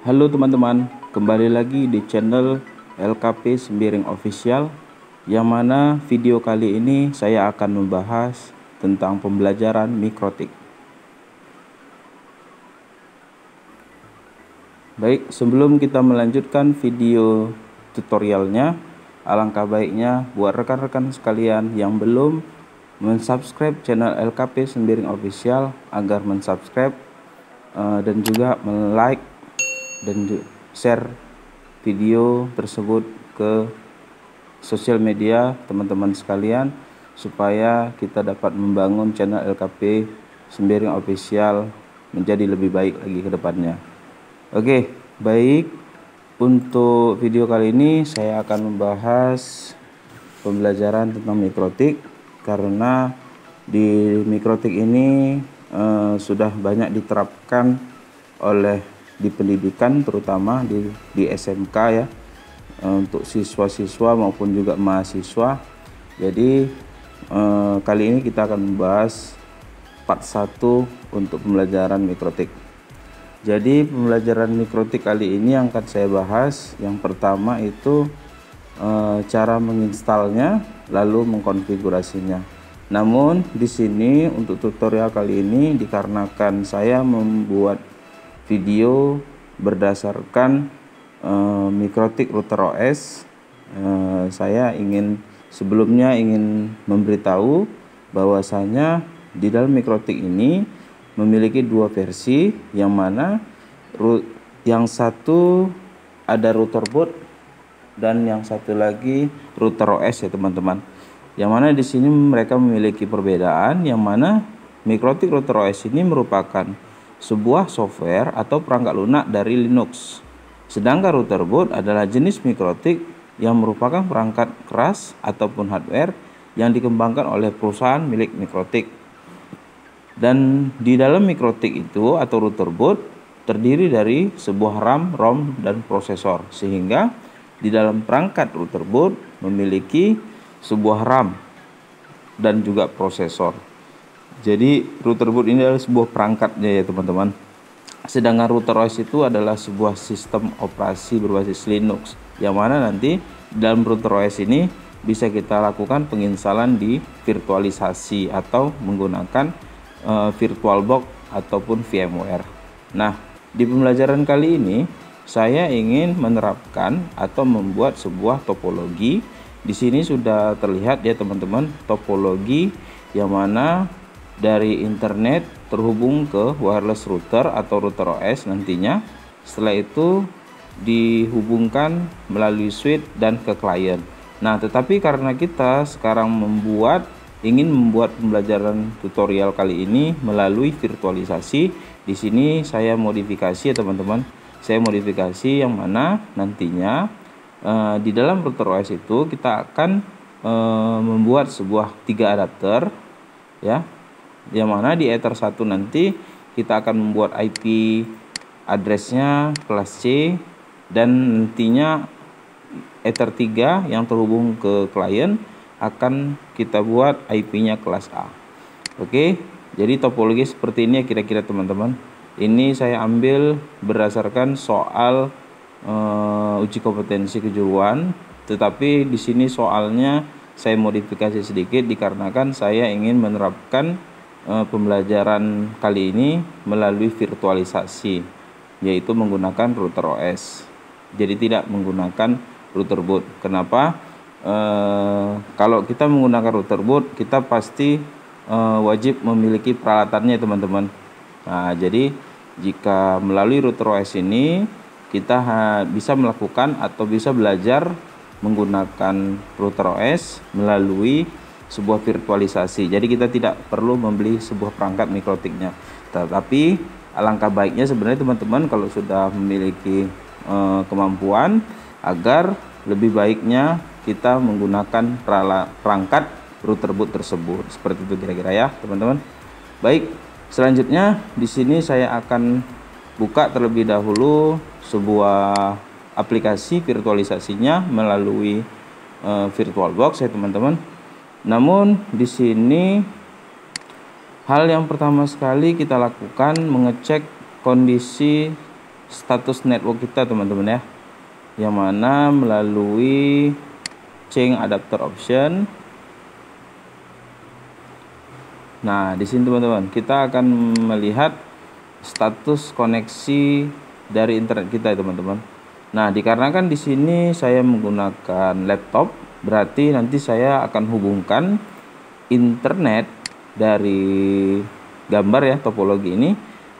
Halo teman-teman, kembali lagi di channel LKP Sembiring Official yang mana video kali ini saya akan membahas tentang pembelajaran mikrotik. Baik, sebelum kita melanjutkan video tutorialnya, alangkah baiknya buat rekan-rekan sekalian yang belum mensubscribe channel LKP Sembiring Official agar mensubscribe eh, dan juga like dan share video tersebut ke sosial media teman-teman sekalian supaya kita dapat membangun channel LKP Sembiring Official menjadi lebih baik lagi ke depannya. Oke, baik. Untuk video kali ini saya akan membahas pembelajaran tentang mikrotik karena di mikrotik ini eh, sudah banyak diterapkan oleh di pendidikan terutama di di SMK ya eh, untuk siswa-siswa maupun juga mahasiswa. Jadi eh, kali ini kita akan membahas part 1 untuk pembelajaran mikrotik. Jadi pembelajaran mikrotik kali ini yang akan saya bahas yang pertama itu eh, cara menginstalnya lalu mengkonfigurasinya. Namun di sini untuk tutorial kali ini dikarenakan saya membuat video berdasarkan uh, Mikrotik Router OS. Uh, eh, saya ingin sebelumnya ingin memberitahu bahwasanya di dalam Mikrotik ini memiliki dua versi yang mana yang satu ada router boot dan yang satu lagi router OS ya teman-teman. Yang mana di sini mereka memiliki perbedaan yang mana Mikrotik router OS ini merupakan sebuah software atau perangkat lunak dari Linux. Sedangkan router boot adalah jenis mikrotik yang merupakan perangkat keras ataupun hardware yang dikembangkan oleh perusahaan milik mikrotik. Dan di dalam mikrotik itu atau router boot terdiri dari sebuah RAM, ROM, dan prosesor. Sehingga di dalam perangkat router boot memiliki sebuah RAM dan juga prosesor. Jadi router boot ini adalah sebuah perangkatnya ya teman-teman. Sedangkan router OS itu adalah sebuah sistem operasi berbasis Linux yang mana nanti dalam router OS ini bisa kita lakukan penginstalan di virtualisasi atau menggunakan uh, eh, VirtualBox ataupun VMware. Nah, di pembelajaran kali ini saya ingin menerapkan atau membuat sebuah topologi. Di sini sudah terlihat ya teman-teman topologi yang mana dari internet terhubung ke wireless router atau router OS nantinya. Setelah itu dihubungkan melalui switch dan ke klien. Nah, tetapi karena kita sekarang membuat ingin membuat pembelajaran tutorial kali ini melalui virtualisasi, di sini saya modifikasi ya teman-teman. Saya modifikasi yang mana nantinya eh, di dalam router OS itu kita akan eh, membuat sebuah tiga adapter ya yang mana di ether 1 nanti kita akan membuat IP addressnya kelas C dan nantinya ether 3 yang terhubung ke klien akan kita buat IP-nya kelas A oke jadi topologi seperti ini ya kira-kira teman-teman ini saya ambil berdasarkan soal uh, uji kompetensi kejuruan tetapi di sini soalnya saya modifikasi sedikit dikarenakan saya ingin menerapkan Eh, pembelajaran kali ini melalui virtualisasi, yaitu menggunakan router OS. Jadi tidak menggunakan router boot. Kenapa? e, kalau kita menggunakan router boot, kita pasti e, wajib memiliki peralatannya, teman-teman. Nah, jadi jika melalui router OS ini kita bisa melakukan atau bisa belajar menggunakan router OS melalui sebuah virtualisasi. Jadi kita tidak perlu membeli sebuah perangkat mikrotiknya. Tetapi alangkah baiknya sebenarnya teman-teman kalau sudah memiliki e, kemampuan agar lebih baiknya kita menggunakan perangkat router boot tersebut. Seperti itu kira-kira ya, teman-teman. Baik, selanjutnya di sini saya akan buka terlebih dahulu sebuah aplikasi virtualisasinya melalui e, eh, VirtualBox ya teman-teman namun di sini hal yang pertama sekali kita lakukan mengecek kondisi status network kita teman-teman ya. Yang mana melalui change adapter option. Nah, di sini teman-teman, kita akan melihat status koneksi dari internet kita teman-teman. Nah, dikarenakan di sini saya menggunakan laptop berarti nanti saya akan hubungkan internet dari gambar ya topologi ini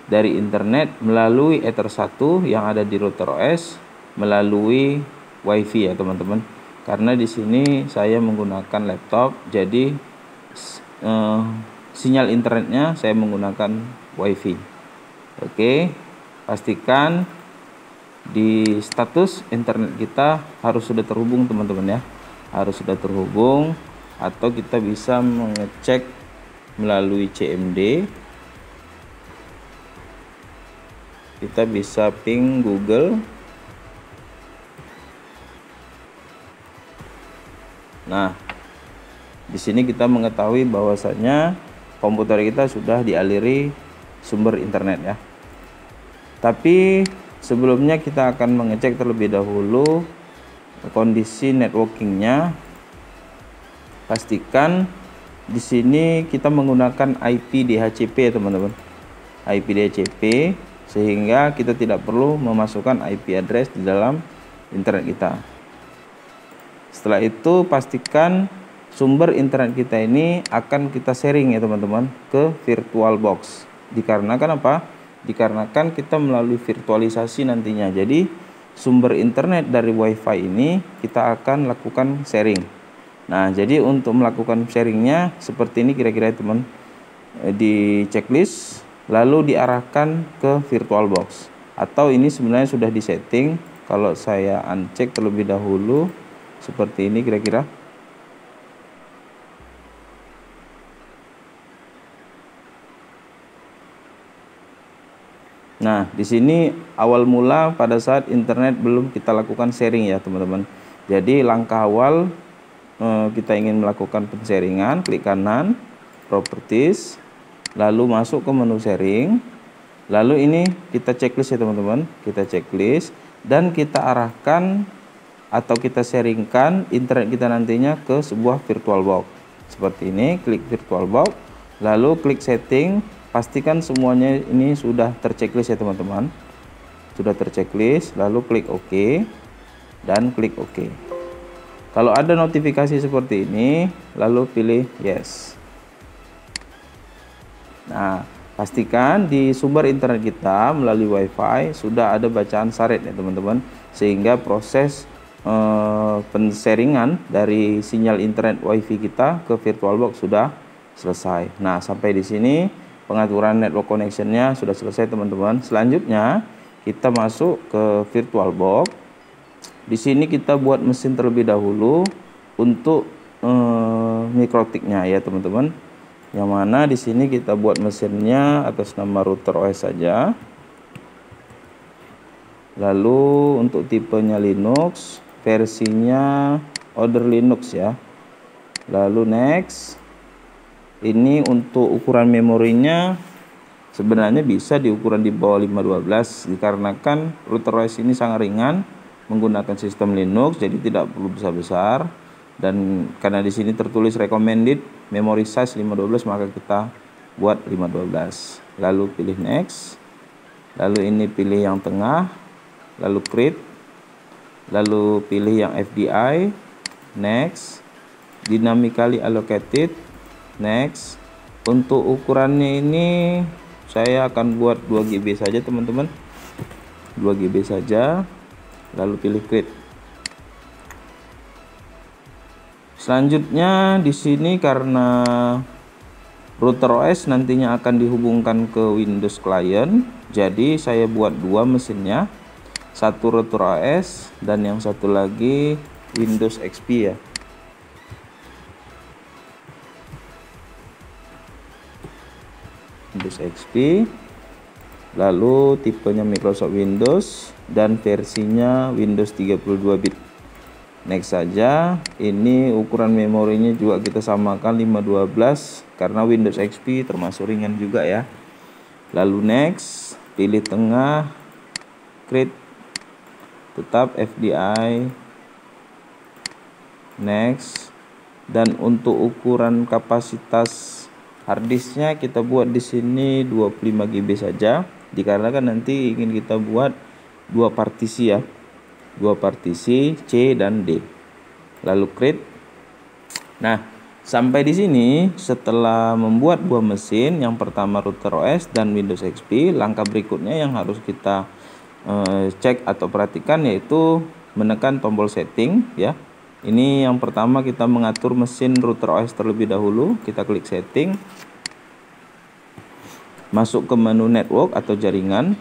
dari internet melalui Ether 1 yang ada di router OS melalui WiFi ya teman-teman karena di sini saya menggunakan laptop jadi eh, sinyal internetnya saya menggunakan WiFi oke pastikan di status internet kita harus sudah terhubung teman-teman ya harus sudah terhubung atau kita bisa mengecek melalui CMD kita bisa ping Google nah di sini kita mengetahui bahwasannya komputer kita sudah dialiri sumber internet ya tapi sebelumnya kita akan mengecek terlebih dahulu kondisi networkingnya pastikan di sini kita menggunakan IP DHCP teman-teman IP DHCP sehingga kita tidak perlu memasukkan IP address di dalam internet kita setelah itu pastikan sumber internet kita ini akan kita sharing ya teman-teman ke virtual box dikarenakan apa dikarenakan kita melalui virtualisasi nantinya jadi sumber internet dari WiFi ini kita akan lakukan sharing. Nah, jadi untuk melakukan sharingnya seperti ini kira-kira ya, teman eh, di checklist lalu diarahkan ke virtual box atau ini sebenarnya sudah disetting kalau saya uncheck terlebih dahulu seperti ini kira-kira Nah, di sini awal mula pada saat internet belum kita lakukan sharing ya, teman-teman. Jadi langkah awal eh, kita ingin melakukan pensharingan, klik kanan, properties, lalu masuk ke menu sharing. Lalu ini kita checklist ya, teman-teman. Kita checklist dan kita arahkan atau kita sharingkan internet kita nantinya ke sebuah virtual box. Seperti ini, klik virtual box, lalu klik setting pastikan semuanya ini sudah terchecklist ya teman-teman sudah terchecklist lalu klik OK dan klik OK kalau ada notifikasi seperti ini lalu pilih yes nah pastikan di sumber internet kita melalui wifi sudah ada bacaan saret ya teman-teman sehingga proses eh, dari sinyal internet wifi kita ke virtualbox sudah selesai nah sampai di sini pengaturan network connectionnya sudah selesai teman-teman selanjutnya kita masuk ke virtual box di sini kita buat mesin terlebih dahulu untuk eh, mikrotiknya ya teman-teman yang mana di sini kita buat mesinnya atas nama router OS saja lalu untuk tipenya Linux versinya order Linux ya lalu next ini untuk ukuran memorinya sebenarnya bisa di ukuran di bawah 512 dikarenakan router OS ini sangat ringan menggunakan sistem Linux jadi tidak perlu besar-besar dan karena di sini tertulis recommended memory size 512 maka kita buat 512 lalu pilih next lalu ini pilih yang tengah lalu create lalu pilih yang FDI next dynamically allocated next untuk ukurannya ini saya akan buat 2GB saja teman-teman 2GB saja lalu pilih create selanjutnya di sini karena router OS nantinya akan dihubungkan ke Windows client jadi saya buat dua mesinnya satu router OS dan yang satu lagi Windows XP ya Windows XP lalu tipenya Microsoft Windows dan versinya Windows 32 bit next saja ini ukuran memorinya juga kita samakan 512 karena Windows XP termasuk ringan juga ya lalu next pilih tengah create tetap FDI next dan untuk ukuran kapasitas harddisknya kita buat di sini 25 GB saja dikarenakan nanti ingin kita buat dua partisi ya dua partisi C dan D lalu create nah sampai di sini setelah membuat dua mesin yang pertama router OS dan Windows XP langkah berikutnya yang harus kita eh, cek atau perhatikan yaitu menekan tombol setting ya ini yang pertama kita mengatur mesin router OS terlebih dahulu. Kita klik setting. Masuk ke menu network atau jaringan.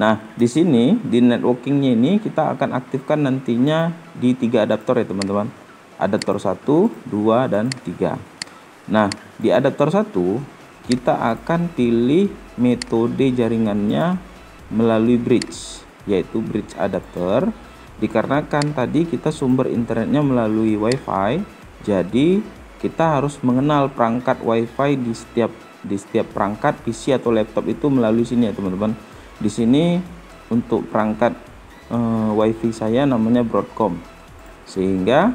Nah, di sini di networkingnya ini kita akan aktifkan nantinya di tiga adaptor ya teman-teman. Adaptor 1, 2, dan 3. Nah, di adaptor 1 kita akan pilih metode jaringannya melalui bridge, yaitu bridge adapter dikarenakan tadi kita sumber internetnya melalui WiFi, jadi kita harus mengenal perangkat WiFi di setiap di setiap perangkat PC atau laptop itu melalui sini ya teman-teman. Di sini untuk perangkat e, WiFi saya namanya Broadcom, sehingga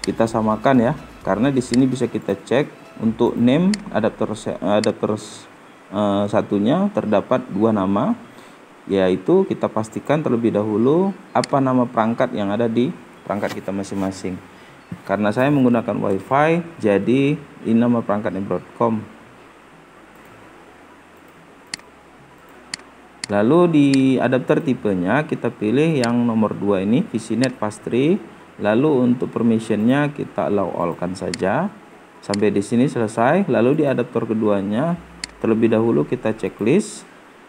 kita samakan ya, karena di sini bisa kita cek untuk name adapter adapter e, satunya terdapat dua nama yaitu kita pastikan terlebih dahulu apa nama perangkat yang ada di perangkat kita masing-masing. Karena saya menggunakan WiFi, jadi ini nama perangkatnya Broadcom. Lalu di adapter tipenya kita pilih yang nomor 2 ini VCNet pastry Lalu untuk permissionnya kita allow all kan saja. Sampai di sini selesai. Lalu di adapter keduanya terlebih dahulu kita checklist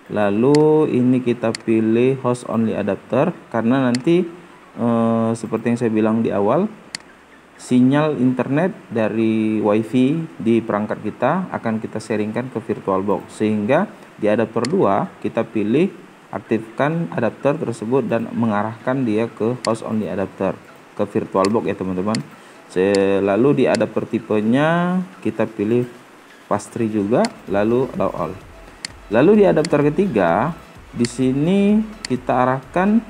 lalu ini kita pilih host only adapter karena nanti eh, seperti yang saya bilang di awal sinyal internet dari WiFi di perangkat kita akan kita sharingkan ke virtual box sehingga di adapter 2 kita pilih aktifkan adapter tersebut dan mengarahkan dia ke host only adapter ke virtual box ya teman-teman lalu di adapter tipenya kita pilih pastry juga lalu allow all Lalu di adaptor ketiga, di sini kita arahkan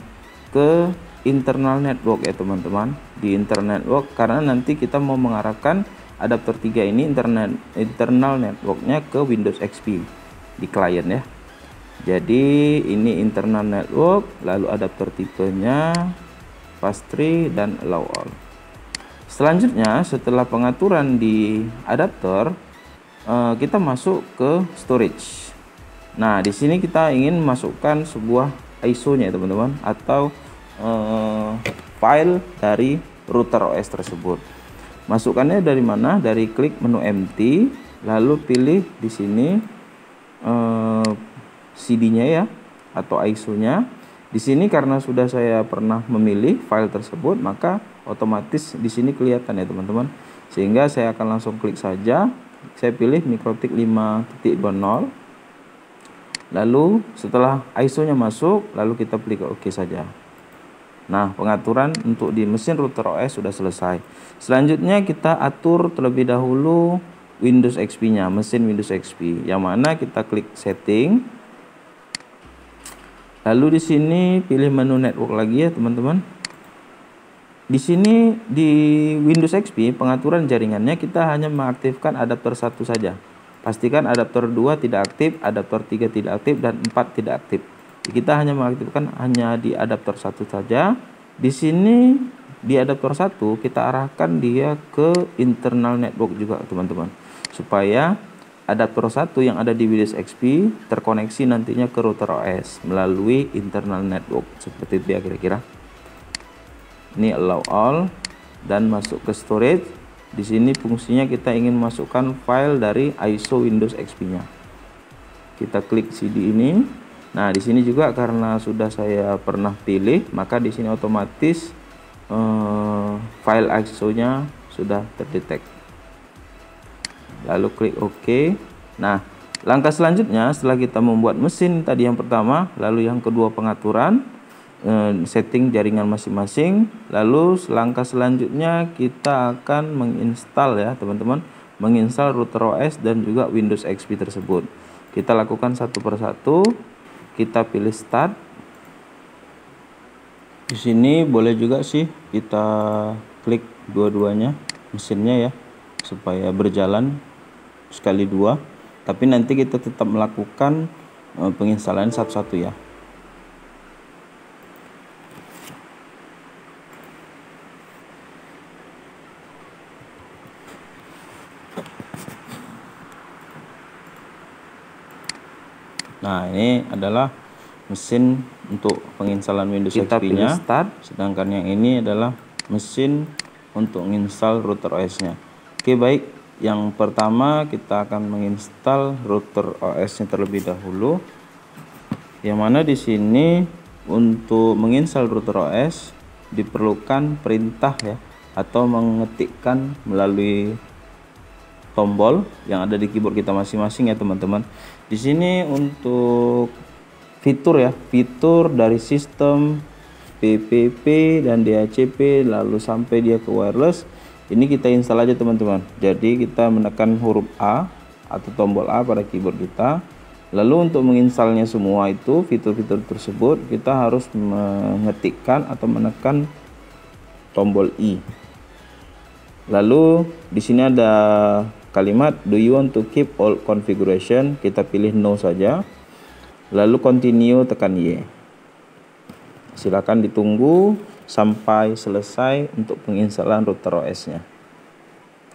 ke internal network ya teman-teman. Di internal network karena nanti kita mau mengarahkan adaptor tiga ini internet internal networknya ke Windows XP di client ya. Jadi ini internal network, lalu adaptor tipenya fast 3 dan allow all. Selanjutnya setelah pengaturan di adaptor, eh, kita masuk ke storage Nah, di sini kita ingin masukkan sebuah ISO-nya, teman-teman, atau eh, file dari router OS tersebut. Masukkannya dari mana? Dari klik menu mt lalu pilih di sini eh, CD-nya ya atau ISO-nya. Di sini karena sudah saya pernah memilih file tersebut, maka otomatis di sini kelihatan ya, teman-teman. Sehingga saya akan langsung klik saja. Saya pilih mikrotik 5.20 Lalu setelah ISO-nya masuk, lalu kita klik OK saja. Nah, pengaturan untuk di mesin router OS sudah selesai. Selanjutnya kita atur terlebih dahulu Windows XP-nya, mesin Windows XP. Yang mana kita klik setting. Lalu di sini pilih menu network lagi ya, teman-teman. Di sini di Windows XP pengaturan jaringannya kita hanya mengaktifkan adapter satu saja. Pastikan adaptor 2 tidak aktif, adaptor 3 tidak aktif, dan 4 tidak aktif. Kita hanya mengaktifkan hanya di adaptor 1 saja. Di sini di adaptor 1 kita arahkan dia ke internal network juga teman-teman. Supaya adaptor 1 yang ada di Windows XP terkoneksi nantinya ke router OS melalui internal network. Seperti itu ya kira-kira. Ini allow all dan masuk ke storage di sini fungsinya kita ingin masukkan file dari ISO Windows XP-nya. Kita klik CD ini. Nah, di sini juga karena sudah saya pernah pilih, maka di sini otomatis eh, file ISO-nya sudah terdetek. Lalu klik OK. Nah, langkah selanjutnya setelah kita membuat mesin tadi yang pertama, lalu yang kedua pengaturan, Eh, setting jaringan masing-masing lalu langkah selanjutnya kita akan menginstal ya teman-teman menginstal router OS dan juga Windows XP tersebut kita lakukan satu persatu kita pilih start di sini boleh juga sih kita klik dua-duanya mesinnya ya supaya berjalan sekali dua tapi nanti kita tetap melakukan eh, penginstalan satu-satu ya Nah, ini adalah mesin untuk penginstalan Windows Kita XP-nya. Sedangkan yang ini adalah mesin untuk menginstal router OS-nya. Oke, baik. Yang pertama kita akan menginstal router OS-nya terlebih dahulu. Yang mana di sini untuk menginstal router OS diperlukan perintah ya atau mengetikkan melalui tombol yang ada di keyboard kita masing-masing ya teman-teman di sini untuk fitur ya, fitur dari sistem PPP dan DHCP lalu sampai dia ke wireless. Ini kita install aja teman-teman. Jadi kita menekan huruf A atau tombol A pada keyboard kita. Lalu untuk menginstalnya semua itu fitur-fitur tersebut kita harus mengetikkan atau menekan tombol I. Lalu di sini ada Kalimat do you want to keep all configuration? Kita pilih no saja. Lalu continue tekan Y. Silakan ditunggu sampai selesai untuk penginstalan router OS-nya.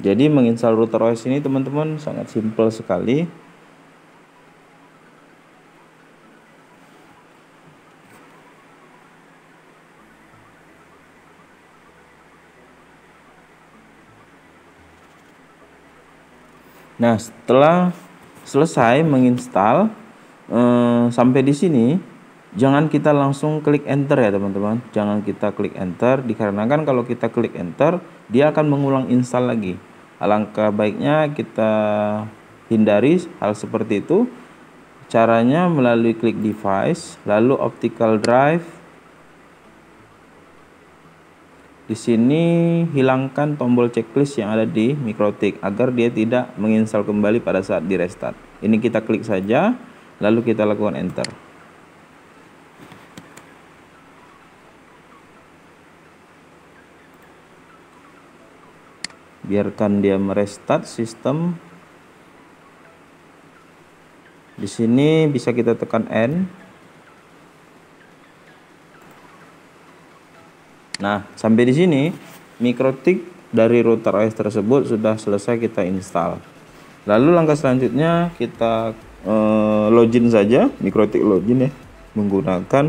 Jadi menginstal router OS ini teman-teman sangat simple sekali. Nah, setelah selesai menginstal eh, sampai di sini, jangan kita langsung klik enter ya, teman-teman. Jangan kita klik enter dikarenakan kalau kita klik enter, dia akan mengulang install lagi. Alangkah baiknya kita hindari hal seperti itu. Caranya melalui klik device, lalu optical drive Di sini hilangkan tombol checklist yang ada di Mikrotik agar dia tidak menginstal kembali pada saat di restart. Ini kita klik saja, lalu kita lakukan enter. Biarkan dia merestart sistem. Di sini bisa kita tekan N. Nah, sampai di sini mikrotik dari router OS tersebut sudah selesai kita install. Lalu langkah selanjutnya kita eh, login saja, mikrotik login ya, menggunakan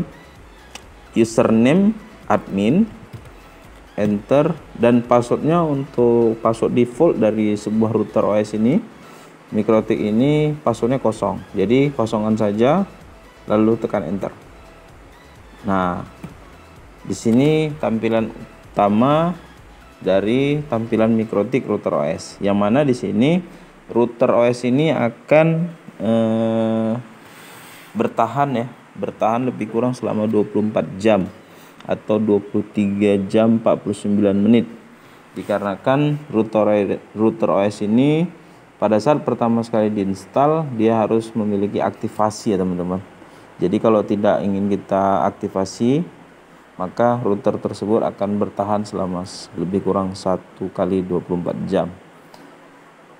username admin, enter dan passwordnya untuk password default dari sebuah router OS ini. Mikrotik ini passwordnya kosong, jadi kosongan saja, lalu tekan enter. Nah, di sini tampilan utama dari tampilan mikrotik router OS. Yang mana di sini router OS ini akan eh, bertahan ya, bertahan lebih kurang selama 24 jam atau 23 jam 49 menit. Dikarenakan router router OS ini pada saat pertama sekali diinstal dia harus memiliki aktivasi ya teman-teman. Jadi kalau tidak ingin kita aktivasi maka router tersebut akan bertahan selama lebih kurang satu kali 24 jam.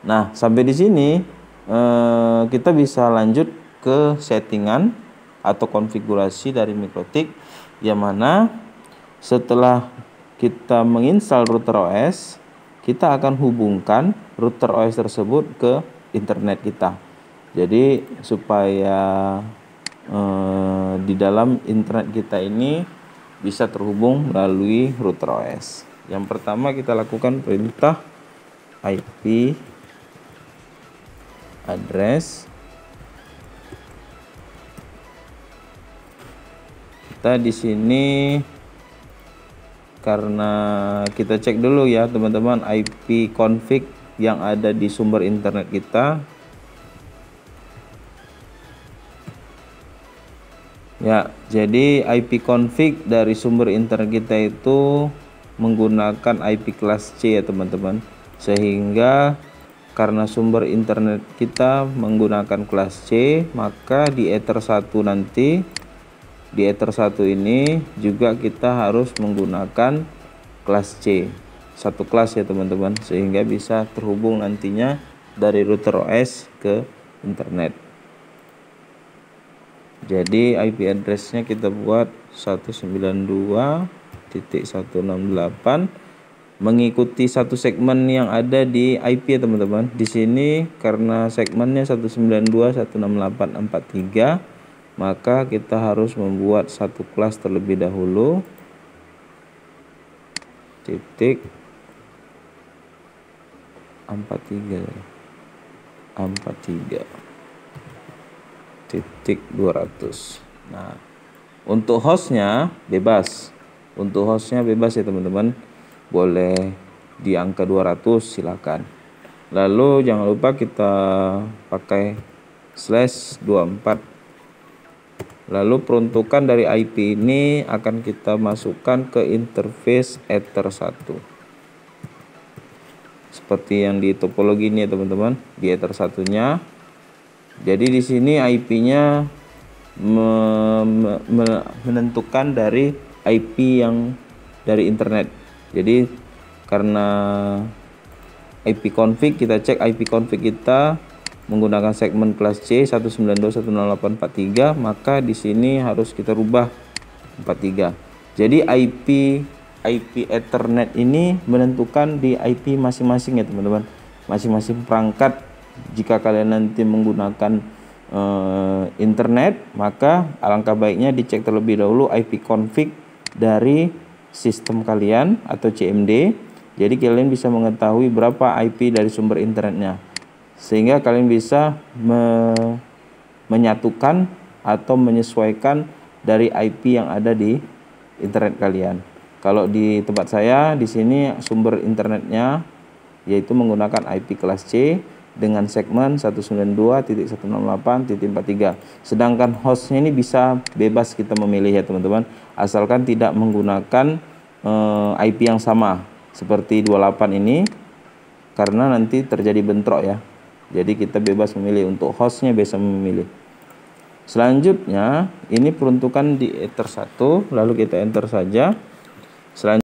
Nah, sampai di sini eh, kita bisa lanjut ke settingan atau konfigurasi dari Mikrotik yang mana setelah kita menginstal router OS, kita akan hubungkan router OS tersebut ke internet kita. Jadi supaya eh, di dalam internet kita ini bisa terhubung melalui router OS. Yang pertama kita lakukan perintah IP address kita di sini karena kita cek dulu ya teman-teman IP config yang ada di sumber internet kita Ya, jadi IP config dari sumber internet kita itu menggunakan IP kelas C ya teman-teman. Sehingga karena sumber internet kita menggunakan kelas C, maka di Ether 1 nanti di Ether 1 ini juga kita harus menggunakan kelas C. Satu kelas ya teman-teman, sehingga bisa terhubung nantinya dari router OS ke internet jadi IP addressnya kita buat 192.168 mengikuti satu segmen yang ada di IP ya teman-teman di sini karena segmennya 192.168.43 maka kita harus membuat satu kelas terlebih dahulu titik 43 43 titik 200 nah untuk hostnya bebas untuk hostnya bebas ya teman-teman boleh di angka 200 Silakan. lalu jangan lupa kita pakai slash 24 Lalu peruntukan dari IP ini akan kita masukkan ke interface Ether 1. Seperti yang di topologi ini ya teman-teman, di Ether satunya jadi di sini IP-nya me me menentukan dari IP yang dari internet. Jadi karena IP config kita cek IP config kita menggunakan segmen kelas C 192.168.43 maka di sini harus kita rubah 43. Jadi IP IP Ethernet ini menentukan di IP masing-masing ya teman-teman. Masing-masing perangkat jika kalian nanti menggunakan uh, internet maka alangkah baiknya dicek terlebih dahulu IP config dari sistem kalian atau CMD jadi kalian bisa mengetahui berapa IP dari sumber internetnya sehingga kalian bisa me menyatukan atau menyesuaikan dari IP yang ada di internet kalian. Kalau di tempat saya di sini sumber internetnya yaitu menggunakan IP kelas C dengan segmen 192.168.43. Sedangkan hostnya ini bisa bebas kita memilih ya teman-teman, asalkan tidak menggunakan uh, eh, IP yang sama seperti 28 ini, karena nanti terjadi bentrok ya. Jadi kita bebas memilih untuk hostnya bisa memilih. Selanjutnya ini peruntukan di ether 1, lalu kita enter saja. Selanjutnya